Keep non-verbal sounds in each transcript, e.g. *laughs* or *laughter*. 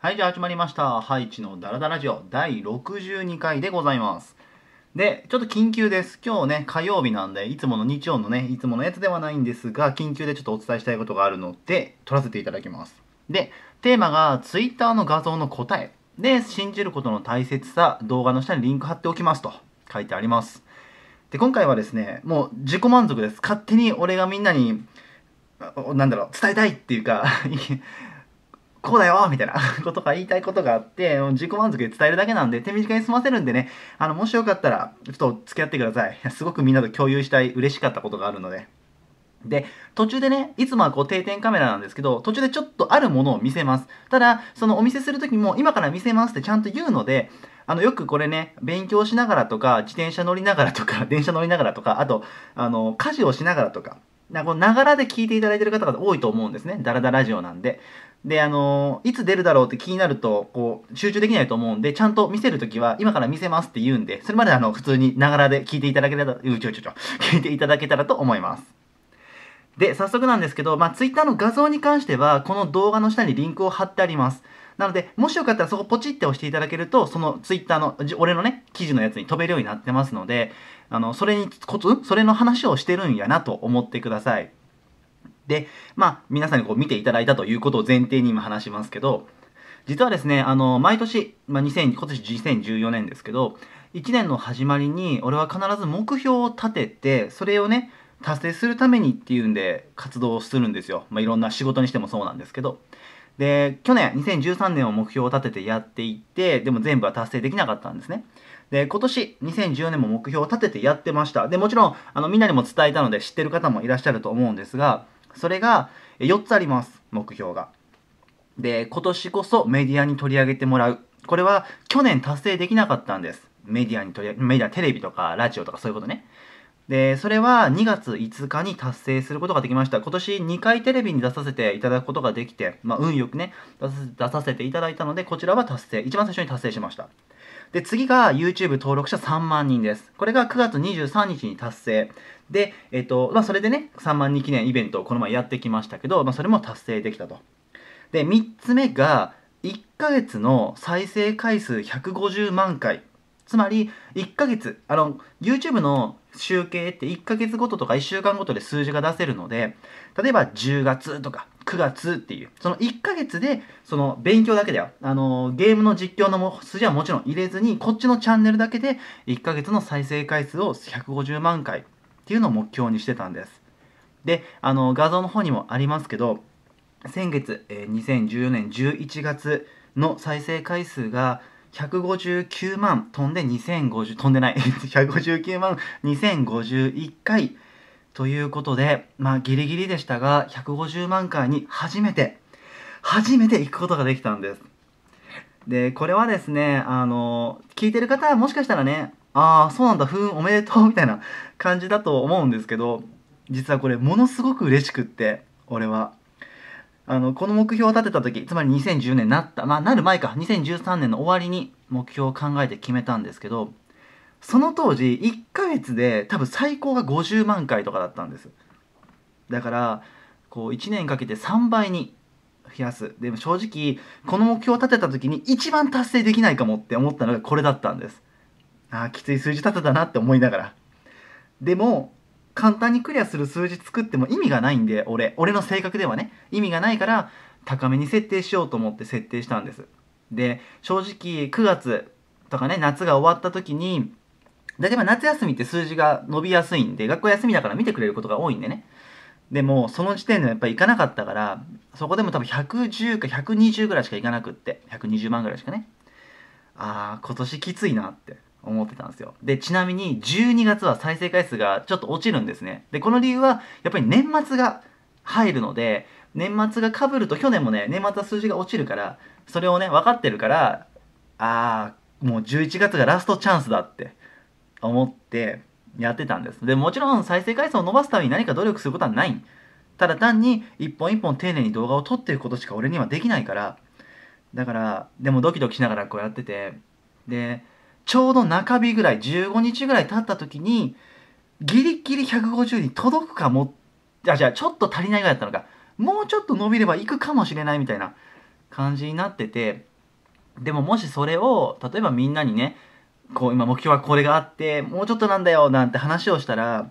はい、じゃあ始まりました。ハイチのダラダラジオ第62回でございます。で、ちょっと緊急です。今日ね、火曜日なんで、いつもの日曜のね、いつものやつではないんですが、緊急でちょっとお伝えしたいことがあるので、撮らせていただきます。で、テーマが Twitter の画像の答え。で、信じることの大切さ、動画の下にリンク貼っておきますと書いてあります。で、今回はですね、もう自己満足です。勝手に俺がみんなに、なんだろう、伝えたいっていうかこうだよみたいな *laughs* ことが言いたいことがあって、自己満足で伝えるだけなんで、手短に済ませるんでね、あの、もしよかったら、ちょっと付き合ってください。すごくみんなと共有したい、嬉しかったことがあるので。で、途中でね、いつもはこう定点カメラなんですけど、途中でちょっとあるものを見せます。ただ、そのお見せする時も、今から見せますってちゃんと言うので、あの、よくこれね、勉強しながらとか、自転車乗りながらとか、*laughs* 電車乗りながらとか、あと、あの、家事をしながらとか、な、このながらで聞いていただいてる方が多いと思うんですね。ダラダラジオなんで。で、あのいつ出るだろうって気になると、こう、集中できないと思うんで、ちゃんと見せるときは、今から見せますって言うんで、それまであの、普通にながらで聞いていただけたら、うちょちょちょ、聞いていただけたらと思います。で、早速なんですけど、まあ、ツイッターの画像に関しては、この動画の下にリンクを貼ってあります。なので、もしよかったらそこポチって押していただけると、そのツイッターの、俺のね、記事のやつに飛べるようになってますので、あの、それに、それの話をしてるんやなと思ってください。で、まあ、皆さんにこう見ていただいたということを前提に今話しますけど、実はですね、あの、毎年、まあ、2000、今年2014年ですけど、1年の始まりに、俺は必ず目標を立てて、それをね、達成するためにっていうんで活動をするんですよ。まあ、いろんな仕事にしてもそうなんですけど。で、去年、2013年を目標を立ててやっていって、でも全部は達成できなかったんですね。で、今年、2014年も目標を立ててやってました。で、もちろん、あの、みんなにも伝えたので知ってる方もいらっしゃると思うんですが、それが4つあります、目標が。で、今年こそメディアに取り上げてもらう。これは去年達成できなかったんです。メディアに取り上げ、メディア、テレビとかラジオとかそういうことね。で、それは2月5日に達成することができました。今年2回テレビに出させていただくことができて、まあ、運よくね出させていただいたので、こちらは達成、一番最初に達成しました。で、次が YouTube 登録者3万人です。これが9月23日に達成。で、えっ、と、まあ、それでね、3万人記念イベントをこの前やってきましたけど、まあ、それも達成できたと。で、3つ目が、1ヶ月の再生回数150万回。つまり、1ヶ月、あの、YouTube の集計って1ヶ月ごととか1週間ごとで数字が出せるので、例えば10月とか9月っていう、その1ヶ月で、その勉強だけだよ。あのー、ゲームの実況の字はもちろん入れずに、こっちのチャンネルだけで1ヶ月の再生回数を150万回っていうのを目標にしてたんです。で、あのー、画像の方にもありますけど、先月、えー、2014年11月の再生回数が159万飛んで2050飛んでない159 *laughs* 万2051回ということで、まあ、ギリギリでしたが、150万回に初めて、初めて行くことができたんです。で、これはですね、あの、聞いてる方はもしかしたらね、ああ、そうなんだ、ふーん、おめでとう、みたいな感じだと思うんですけど、実はこれ、ものすごく嬉しくって、俺は。あの、この目標を立てた時、つまり2010年になった、まあ、なる前か、2013年の終わりに目標を考えて決めたんですけど、その当時1ヶ月で多分最高が50万回とかだったんですだからこう1年かけて3倍に増やすでも正直この目標を立てた時に一番達成できないかもって思ったのがこれだったんですああきつい数字立てたなって思いながらでも簡単にクリアする数字作っても意味がないんで俺俺の性格ではね意味がないから高めに設定しようと思って設定したんですで正直9月とかね夏が終わった時に大体まあ夏休みって数字が伸びやすいんで、学校休みだから見てくれることが多いんでね。でも、その時点ではやっぱり行かなかったから、そこでも多分110か120ぐらいしか行かなくって、120万ぐらいしかね。ああ、今年きついなって思ってたんですよ。で、ちなみに12月は再生回数がちょっと落ちるんですね。で、この理由はやっぱり年末が入るので、年末がかぶると去年もね、年末は数字が落ちるから、それをね、分かってるから、ああ、もう11月がラストチャンスだって思ってやってたんですでもちろん再生回数を伸ばすために何か努力することはないただ単に一本一本丁寧に動画を撮っていくことしか俺にはできないからだからでもドキドキしながらこうやっててでちょうど中日ぐらい15日ぐらい経った時にギリギリ150に届くかもあじゃあちょっと足りないぐらいだったのかもうちょっと伸びればいくかもしれないみたいな感じになっててでももしそれを例えばみんなにねこう今目標はこれがあってもうちょっとなんだよなんて話をしたら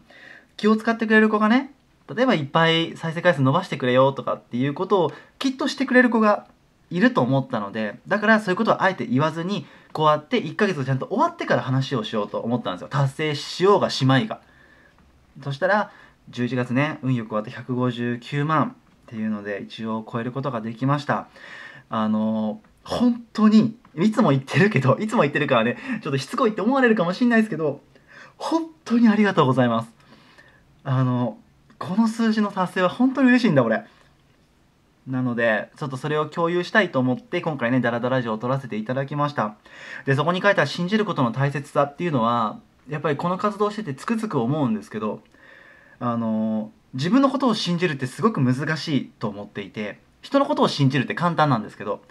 気を使ってくれる子がね例えばいっぱい再生回数伸ばしてくれよとかっていうことをきっとしてくれる子がいると思ったのでだからそういうことはあえて言わずにこうやって1ヶ月ちゃんと終わってから話をしようと思ったんですよ達成しようがしまいがそしたら11月ね運よく終わって159万っていうので一応超えることができましたあの本当にいつも言ってるけど、*laughs* いつも言ってるからね、ちょっとしつこいって思われるかもしんないですけど、本当にありがとうございます。あの、この数字の達成は本当に嬉しいんだ、俺。なので、ちょっとそれを共有したいと思って、今回ね、ダラダラジオを撮らせていただきました。で、そこに書いた信じることの大切さっていうのは、やっぱりこの活動しててつくづく思うんですけど、あの、自分のことを信じるってすごく難しいと思っていて、人のことを信じるって簡単なんですけど、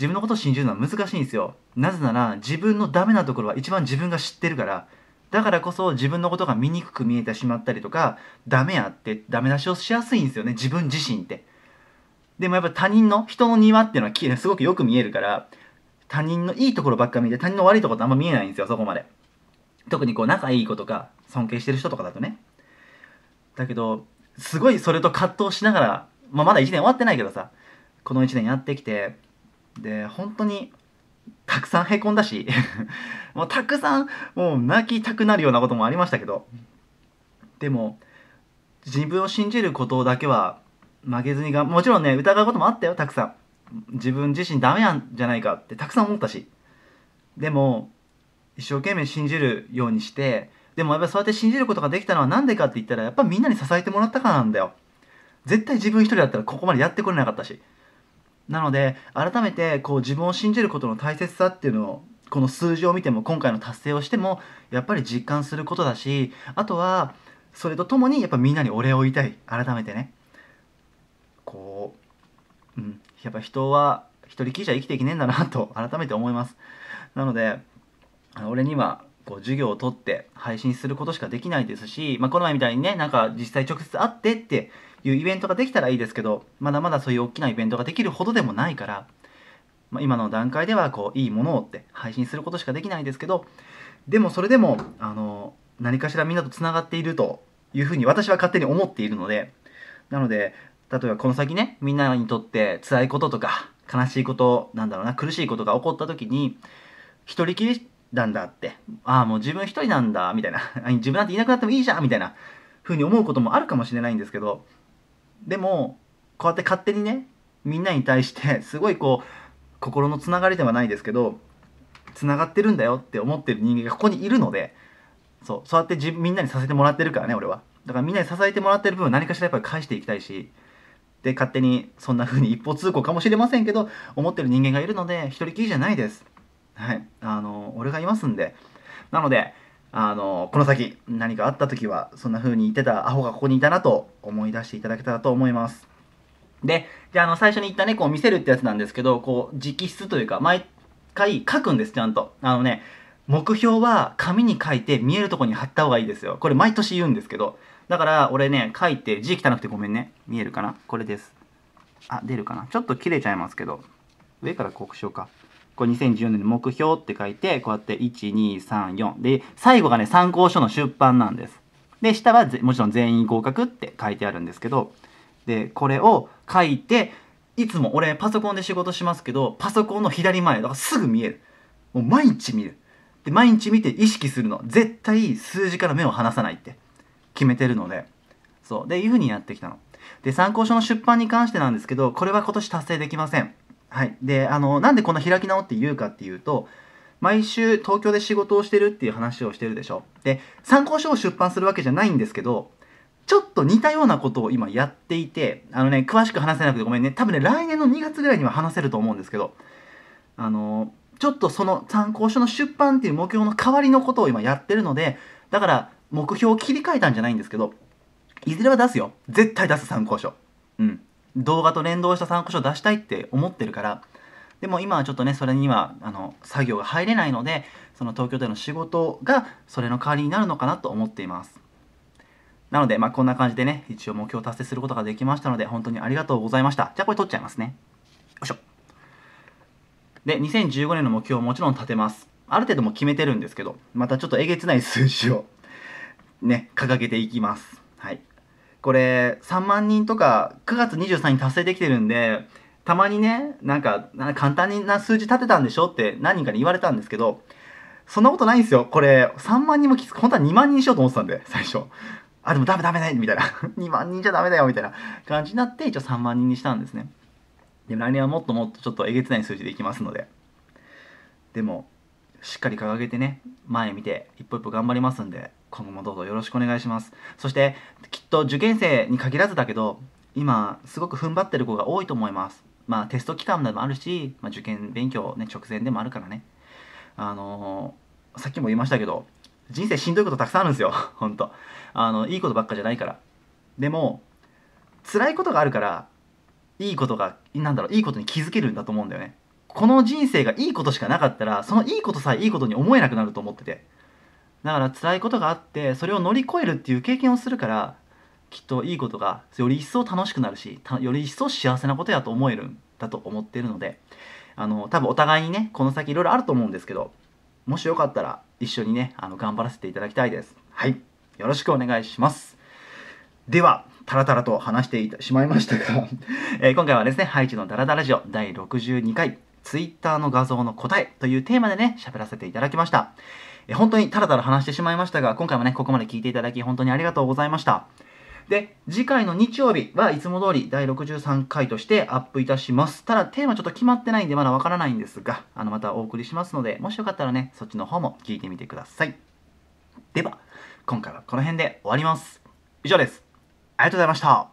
自分のことを信じるのは難しいんですよなぜなら自分のダメなところは一番自分が知ってるからだからこそ自分のことが醜く見えてしまったりとかダメやってダメ出しをしやすいんですよね自分自身ってでもやっぱ他人の人の庭っていうのはすごくよく見えるから他人のいいところばっか見て他人の悪いところってあんま見えないんですよそこまで特にこう仲いい子とか尊敬してる人とかだとねだけどすごいそれと葛藤しながら、まあ、まだ1年終わってないけどさこの1年やってきてで本当にたくさんへこんだし *laughs* もうたくさんもう泣きたくなるようなこともありましたけどでも自分を信じることだけは負けずにがもちろんね疑うこともあったよたくさん自分自身ダメなんじゃないかってたくさん思ったしでも一生懸命信じるようにしてでもやっぱそうやって信じることができたのは何でかって言ったらやっぱみんなに支えてもらったからなんだよ絶対自分一人だったらここまでやってこれなかったしなので改めてこう自分を信じることの大切さっていうのをこの数字を見ても今回の達成をしてもやっぱり実感することだしあとはそれとともにやっぱみんなにお礼を言いたい改めてねこう、うん、やっぱ人は一人きりじゃ生きていけねえんだなと改めて思いますなので俺にはこう授業を取って配信することしかできないですし、まあ、この前みたいにねなんか実際直接会ってっていうイベントができたらいいですけどまだまだそういう大きなイベントができるほどでもないから、まあ、今の段階ではこういいものをって配信することしかできないですけどでもそれでもあの何かしらみんなとつながっているというふうに私は勝手に思っているのでなので例えばこの先ねみんなにとって辛いこととか悲しいことなんだろうな苦しいことが起こった時に一人きりなんだってああもう自分一人なんだみたいな *laughs* 自分なんていなくなってもいいじゃんみたいなふうに思うこともあるかもしれないんですけどでもこうやって勝手にねみんなに対してすごいこう心のつながりではないですけどつながってるんだよって思ってる人間がここにいるのでそうそうやってじみんなにさせてもらってるからね俺はだからみんなに支えてもらってる分何かしらやっぱり返していきたいしで勝手にそんな風に一方通行かもしれませんけど思ってる人間がいるので一人きりじゃないですはいあの俺がいますんでなのであのこの先何かあった時はそんな風に言ってたアホがここにいたなと思い出していただけたらと思いますでじゃあの最初に言ったねこう見せるってやつなんですけどこう直筆というか毎回書くんですちゃんとあのね目標は紙に書いて見えるとこに貼った方がいいですよこれ毎年言うんですけどだから俺ね書いて字汚くてごめんね見えるかなこれですあ出るかなちょっと切れちゃいますけど上からこうしようかこれ2014年の目標って書いて、こうやって1234。で、最後がね、参考書の出版なんです。で、下はもちろん全員合格って書いてあるんですけど、で、これを書いて、いつも俺パソコンで仕事しますけど、パソコンの左前、だからすぐ見える。もう毎日見る。で、毎日見て意識するの。絶対数字から目を離さないって決めてるので、そう。で、いうふうにやってきたの。で、参考書の出版に関してなんですけど、これは今年達成できません。はい、であのなんでこんな開き直って言うかっていうと毎週東京で仕事をしてるっていう話をしてるでしょで参考書を出版するわけじゃないんですけどちょっと似たようなことを今やっていてあのね詳しく話せなくてごめんね多分ね来年の2月ぐらいには話せると思うんですけどあのちょっとその参考書の出版っていう目標の代わりのことを今やってるのでだから目標を切り替えたんじゃないんですけどいずれは出すよ絶対出す参考書うん動画と連動した参考書を出したいって思ってるからでも今はちょっとねそれにはあの作業が入れないのでその東京での仕事がそれの代わりになるのかなと思っていますなので、まあ、こんな感じでね一応目標達成することができましたので本当にありがとうございましたじゃあこれ取っちゃいますねよいしょで2015年の目標をもちろん立てますある程度も決めてるんですけどまたちょっとえげつない数字をね掲げていきますはいこれ3万人とか9月23日達成できてるんでたまにねなんか簡単な数字立てたんでしょって何人かに言われたんですけどそんなことないんですよこれ3万人もきつ本当は2万人にしようと思ってたんで最初あでもダメダメだみたいな2万 *laughs* 人じゃダメだよみたいな感じになって一応3万人にしたんですねで来年はもっともっとちょっとえげつない数字でいきますのででもしっかり掲げてね前見て一歩一歩頑張りますんで今後もどうぞよろしくお願いしますそしてきっと受験生に限らずだけど今すごく踏ん張ってる子が多いと思いますまあテスト期間でもあるし、まあ、受験勉強、ね、直前でもあるからねあのー、さっきも言いましたけど人生しんどいことたくさんあるんですよ本当 *laughs* あのいいことばっかじゃないからでも辛いことがあるからいいことがなんだろういいことに気づけるんだと思うんだよねこの人生がいいことしかなかったらそのいいことさえいいことに思えなくなると思っててだから辛いことがあってそれを乗り越えるっていう経験をするからきっといいことがより一層楽しくなるしより一層幸せなことやと思えるんだと思っているのであの多分お互いにねこの先いろいろあると思うんですけどもしよかったら一緒にねあの頑張らせていただきたいですはいよろしくお願いしますではタラタラと話してしまいましたが *laughs* えー、今回はですねハイチのダラダラジオ第62回 Twitter の画像の答えというテーマでね喋らせていただきましたえ本当にたらたら話してしまいましたが、今回もね、ここまで聞いていただき本当にありがとうございました。で、次回の日曜日はいつも通り第63回としてアップいたします。ただテーマちょっと決まってないんでまだわからないんですが、あのまたお送りしますので、もしよかったらね、そっちの方も聞いてみてください。では、今回はこの辺で終わります。以上です。ありがとうございました。